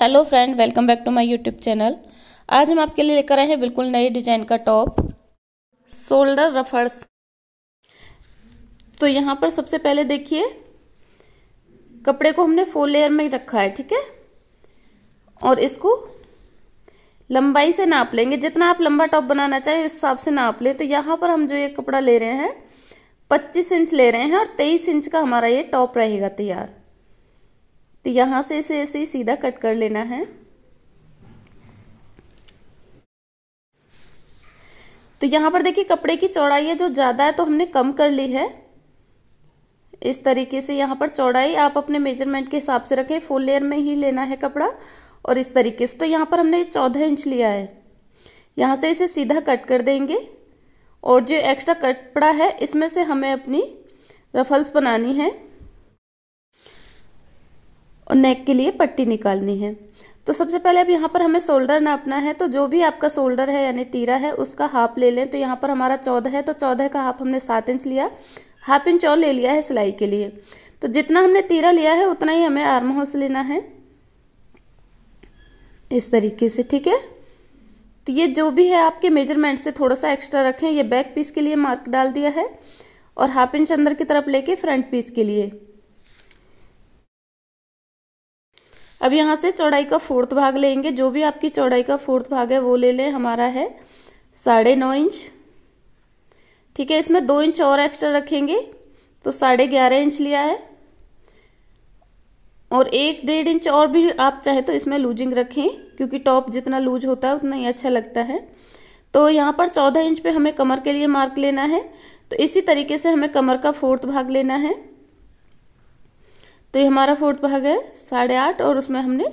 hello friend welcome back to my YouTube channel आज हम आपके लिए लेकर आए हैं बिल्कुल नए डिजाइन का टॉप शोल्डर रफर्स तो यहाँ पर सबसे पहले देखिए कपड़े को हमने फोर लेयर में रखा है ठीक है और इसको लंबाई से नाप लेंगे जितना आप लंबा टॉप बनाना चाहें उस हिसाब से नाप लें तो यहाँ पर हम जो ये कपड़ा ले रहे हैं पच्चीस इंच ले रहे हैं और तेईस इंच का हमारा ये टॉप रहेगा तैयार तो यहाँ से इसे ऐसे ही सीधा कट कर लेना है तो यहाँ पर देखिए कपड़े की चौड़ाई है जो ज़्यादा है तो हमने कम कर ली है इस तरीके से यहाँ पर चौड़ाई आप अपने मेजरमेंट के हिसाब से रखें फुल लेयर में ही लेना है कपड़ा और इस तरीके से तो यहाँ पर हमने चौदह इंच लिया है यहाँ से इसे सीधा कट कर देंगे और जो एक्स्ट्रा कपड़ा है इसमें से हमें अपनी रफल्स बनानी है और नेक के लिए पट्टी निकालनी है तो सबसे पहले अब यहाँ पर हमें शोल्डर नापना है तो जो भी आपका शोल्डर है यानी तीरा है उसका हाफ ले लें तो यहाँ पर हमारा चौदह है तो चौदह का हाफ हमने सात इंच लिया हाफ इंच और ले लिया है सिलाई के लिए तो जितना हमने तीरा लिया है उतना ही हमें आर्म हाउस लेना है इस तरीके से ठीक है तो ये जो भी है आपके मेजरमेंट से थोड़ा सा एक्स्ट्रा रखें ये बैक पीस के लिए मार्क डाल दिया है और हाफ इंच अंदर की तरफ लेके फ्रंट पीस के लिए अब यहाँ से चौड़ाई का फोर्थ भाग लेंगे जो भी आपकी चौड़ाई का फोर्थ भाग है वो ले लें हमारा है साढ़े नौ इंच ठीक है इसमें दो इंच और एक्स्ट्रा रखेंगे तो साढ़े ग्यारह इंच लिया है और एक डेढ़ इंच और भी आप चाहें तो इसमें लूजिंग रखें क्योंकि टॉप जितना लूज होता है उतना ही अच्छा लगता है तो यहाँ पर चौदह इंच पे हमें कमर के लिए मार्क लेना है तो इसी तरीके से हमें कमर का फोर्थ भाग लेना है तो ये हमारा फोर्थ भाग है साढ़े आठ और उसमें हमने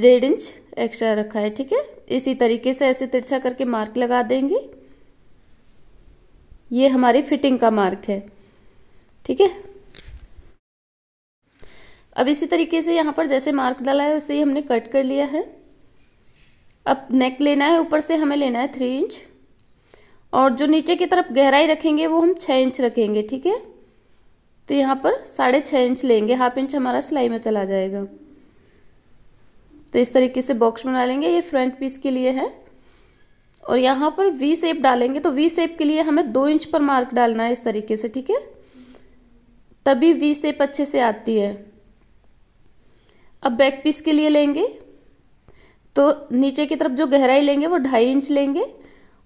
डेढ़ इंच एक्स्ट्रा रखा है ठीक है इसी तरीके से ऐसे तिरछा करके मार्क लगा देंगे ये हमारी फिटिंग का मार्क है ठीक है अब इसी तरीके से यहाँ पर जैसे मार्क डाला है उसे ही हमने कट कर लिया है अब नेक लेना है ऊपर से हमें लेना है थ्री इंच और जो नीचे की तरफ गहराई रखेंगे वो हम छः इंच रखेंगे ठीक है तो यहाँ पर साढ़े छः इंच लेंगे हाफ इंच हमारा सिलाई में चला जाएगा तो इस तरीके से बॉक्स बना लेंगे ये फ्रंट पीस के लिए है और यहाँ पर वी सेप डालेंगे तो वी सेप के लिए हमें दो इंच पर मार्क डालना है इस तरीके से ठीक है तभी वी सेप अच्छे से आती है अब बैक पीस के लिए लेंगे तो नीचे की तरफ जो गहराई लेंगे वो ढाई इंच लेंगे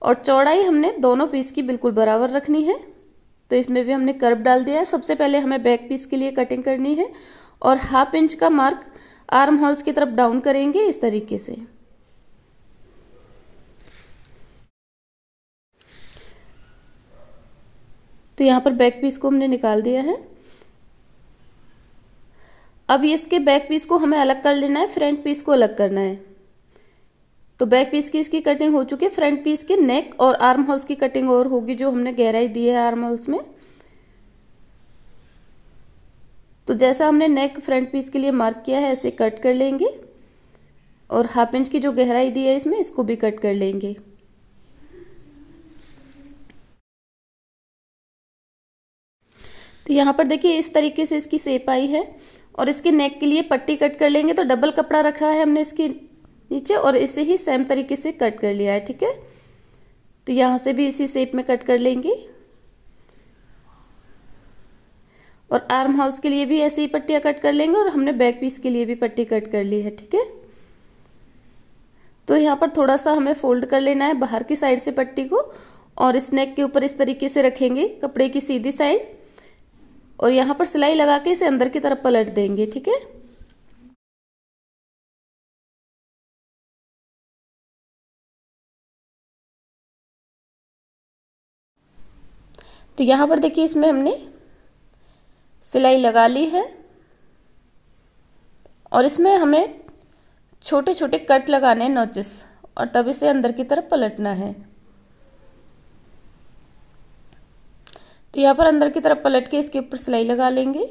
और चौड़ाई हमने दोनों पीस की बिल्कुल बराबर रखनी है तो इसमें भी हमने कर्व डाल दिया है सबसे पहले हमें बैक पीस के लिए कटिंग करनी है और हाफ इंच का मार्क आर्म होल्स की तरफ डाउन करेंगे इस तरीके से तो यहाँ पर बैक पीस को हमने निकाल दिया है अब इसके बैक पीस को हमें अलग कर लेना है फ्रंट पीस को अलग करना है तो बैक पीस की इसकी कटिंग हो चुकी है फ्रंट पीस के नेक और आर्म होल्स की कटिंग और होगी जो हमने गहराई दी है आर्म होल्स में तो जैसा हमने नेक फ्रंट पीस के लिए मार्क किया है ऐसे कट कर लेंगे और हाफ इंच की जो गहराई दी है इसमें इसको भी कट कर लेंगे तो यहाँ पर देखिए इस तरीके से इसकी सेप आई है और इसके नेक के लिए पट्टी कट कर लेंगे तो डबल कपड़ा रखा है हमने इसकी नीचे और इसे ही सेम तरीके से कट कर लिया है ठीक है तो यहाँ से भी इसी शेप में कट कर लेंगे और आर्म हाउस के लिए भी ऐसे ही पट्टियाँ कट कर लेंगे और हमने बैक पीस के लिए भी पट्टी कट कर ली है ठीक है तो यहाँ पर थोड़ा सा हमें फोल्ड कर लेना है बाहर की साइड से पट्टी को और नेक के ऊपर इस तरीके से रखेंगे कपड़े की सीधी साइड और यहाँ पर सिलाई लगा के इसे अंदर की तरफ पलट देंगे ठीक है तो यहाँ पर देखिए इसमें हमने सिलाई लगा ली है और इसमें हमें छोटे छोटे कट लगाने हैं नोचिस और तब इसे अंदर की तरफ पलटना है तो यहाँ पर अंदर की तरफ पलट के इसके ऊपर सिलाई लगा लेंगे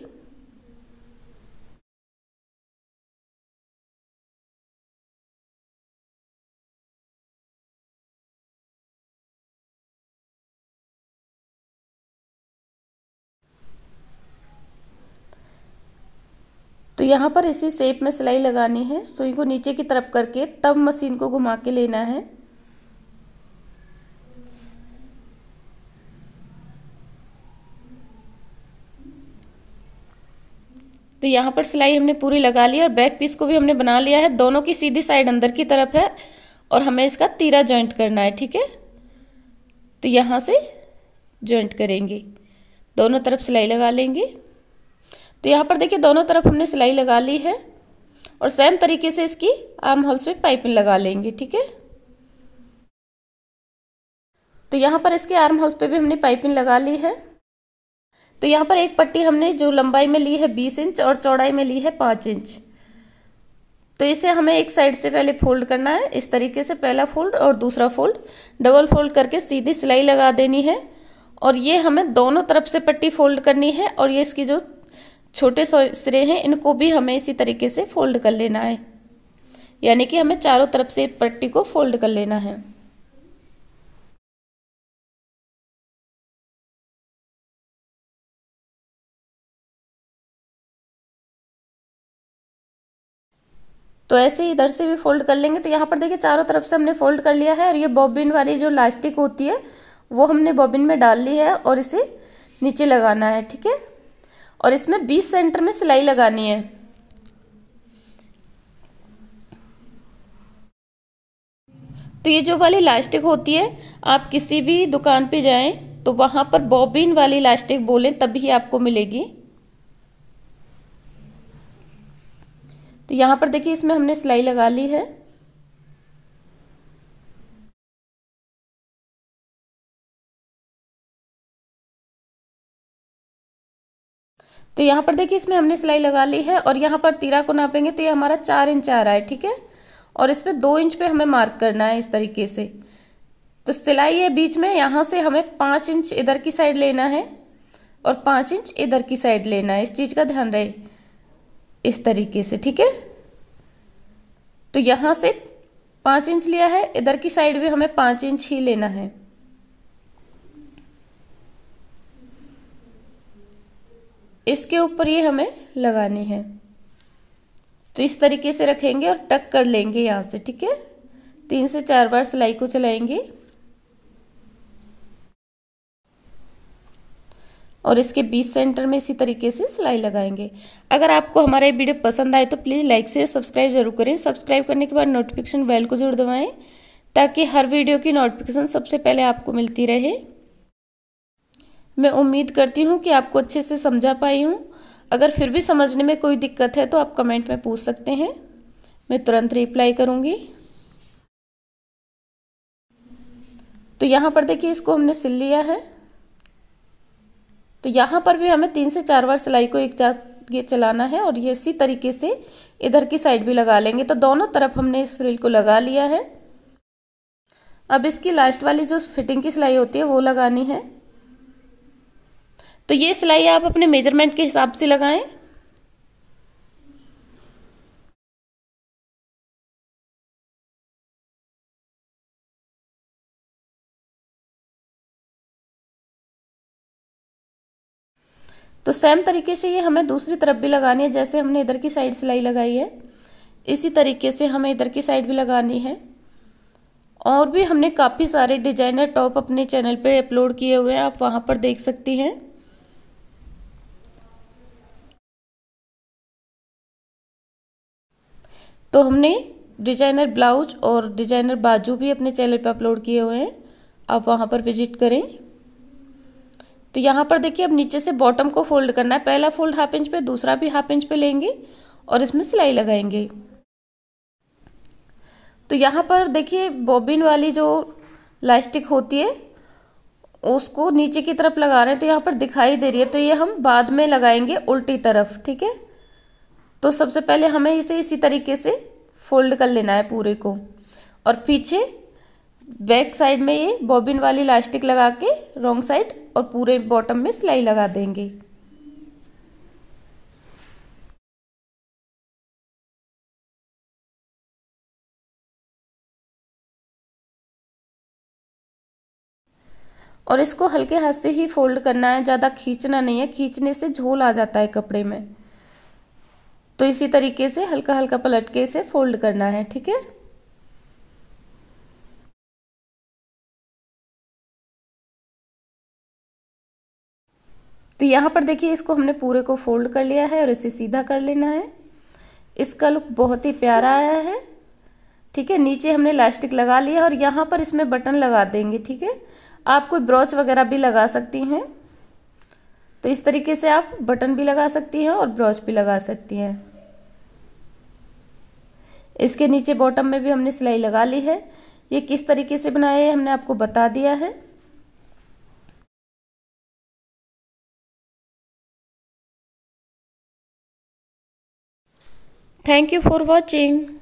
तो यहाँ पर इसी शेप में सिलाई लगानी है सुई को नीचे की तरफ करके तब मशीन को घुमा के लेना है तो यहाँ पर सिलाई हमने पूरी लगा ली और बैक पीस को भी हमने बना लिया है दोनों की सीधी साइड अंदर की तरफ है और हमें इसका तीरा जॉइंट करना है ठीक है तो यहाँ से जॉइंट करेंगे दोनों तरफ सिलाई लगा लेंगे तो यहाँ पर देखिए दोनों तरफ हमने सिलाई लगा ली है और सेम तरीके से इसकी आर्म होल्स पे पाइपिंग लगा लेंगे ठीक है तो यहाँ पर इसके आर्म होल्स पे भी हमने पाइपिंग लगा ली है तो यहाँ पर एक पट्टी हमने जो लंबाई में ली है बीस इंच और चौड़ाई में ली है पाँच इंच तो इसे हमें एक साइड से पहले फोल्ड करना है इस तरीके से पहला फोल्ड और दूसरा फोल्ड डबल फोल्ड करके सीधी सिलाई लगा देनी है और ये हमें दोनों तरफ से पट्टी फोल्ड करनी है और ये इसकी जो छोटे सिरे हैं इनको भी हमें इसी तरीके से फोल्ड कर लेना है यानी कि हमें चारों तरफ से पट्टी को फोल्ड कर लेना है तो ऐसे इधर से भी फोल्ड कर लेंगे तो यहाँ पर देखिए चारों तरफ से हमने फोल्ड कर लिया है और ये बॉबिन वाली जो लास्टिक होती है वो हमने बॉबिन में डाल ली है और इसे नीचे लगाना है ठीक है और इसमें बीस सेंटर में सिलाई लगानी है तो ये जो वाली इलास्टिक होती है आप किसी भी दुकान पे जाएं तो वहां पर बॉबिन वाली इलास्टिक बोलें तभी आपको मिलेगी तो यहां पर देखिए इसमें हमने सिलाई लगा ली है तो यहाँ पर देखिए इसमें हमने सिलाई लगा ली है और यहाँ पर तीरा को नापेंगे तो ये हमारा चार इंच आ रहा है ठीक है और इस पर दो इंच पे हमें मार्क करना है इस तरीके से तो सिलाई है बीच में यहाँ से हमें पाँच इंच इधर की साइड लेना है और पाँच इंच इधर की साइड लेना है इस चीज़ का ध्यान रहे इस तरीके से ठीक है तो यहाँ से पाँच इंच लिया है इधर की साइड भी हमें पाँच इंच ही लेना है इसके ऊपर ये हमें लगानी है तो इस तरीके से रखेंगे और टक कर लेंगे यहाँ से ठीक है तीन से चार बार सिलाई को चलाएंगे और इसके बीच सेंटर में इसी तरीके से सिलाई लगाएंगे अगर आपको हमारा ये वीडियो पसंद आए तो प्लीज़ लाइक से सब्सक्राइब जरूर करें सब्सक्राइब करने के बाद नोटिफिकेशन बेल को जरूर दबाएं ताकि हर वीडियो की नोटिफिकेशन सबसे पहले आपको मिलती रहे मैं उम्मीद करती हूँ कि आपको अच्छे से समझा पाई हूँ अगर फिर भी समझने में कोई दिक्कत है तो आप कमेंट में पूछ सकते हैं मैं तुरंत रिप्लाई करूँगी तो यहाँ पर देखिए इसको हमने सिल लिया है तो यहाँ पर भी हमें तीन से चार बार सिलाई को एक ये चलाना है और ये इसी तरीके से इधर की साइड भी लगा लेंगे तो दोनों तरफ हमने इस फ्रिल को लगा लिया है अब इसकी लास्ट वाली जो फिटिंग की सिलाई होती है वो लगानी है तो ये सिलाई आप अपने मेजरमेंट के हिसाब से लगाएं तो सेम तरीके से ये हमें दूसरी तरफ भी लगानी है जैसे हमने इधर की साइड सिलाई लगाई है इसी तरीके से हमें इधर की साइड भी लगानी है और भी हमने काफ़ी सारे डिजाइनर टॉप अपने चैनल पे अपलोड किए हुए हैं आप वहाँ पर देख सकती हैं तो हमने डिजाइनर ब्लाउज और डिजाइनर बाजू भी अपने चैनल पर अपलोड किए हुए हैं आप वहाँ पर विजिट करें तो यहाँ पर देखिए अब नीचे से बॉटम को फोल्ड करना है पहला फोल्ड हाफ इंच पे दूसरा भी हाफ इंच पे लेंगे और इसमें सिलाई लगाएंगे तो यहाँ पर देखिए बॉबिन वाली जो लास्टिक होती है उसको नीचे की तरफ लगा रहे हैं तो यहाँ पर दिखाई दे रही है तो ये हम बाद में लगाएंगे उल्टी तरफ ठीक है तो सबसे पहले हमें इसे इसी तरीके से फोल्ड कर लेना है पूरे को और पीछे बैक साइड में ये बॉबिन वाली इलास्टिक लगा के रॉन्ग साइड और पूरे बॉटम में सिलाई लगा देंगे और इसको हल्के हाथ से ही फोल्ड करना है ज़्यादा खींचना नहीं है खींचने से झोल आ जाता है कपड़े में तो इसी तरीके से हल्का हल्का पलट के इसे फोल्ड करना है ठीक है तो यहाँ पर देखिए इसको हमने पूरे को फोल्ड कर लिया है और इसे सीधा कर लेना है इसका लुक बहुत ही प्यारा आया है ठीक है नीचे हमने लास्टिक लगा लिया और यहाँ पर इसमें बटन लगा देंगे ठीक है आप कोई ब्रोच वगैरह भी लगा सकती हैं तो इस तरीके से आप बटन भी लगा सकती हैं और ब्रोच भी लगा सकती हैं इसके नीचे बॉटम में भी हमने सिलाई लगा ली है ये किस तरीके से बनाया है हमने आपको बता दिया है थैंक यू फॉर वॉचिंग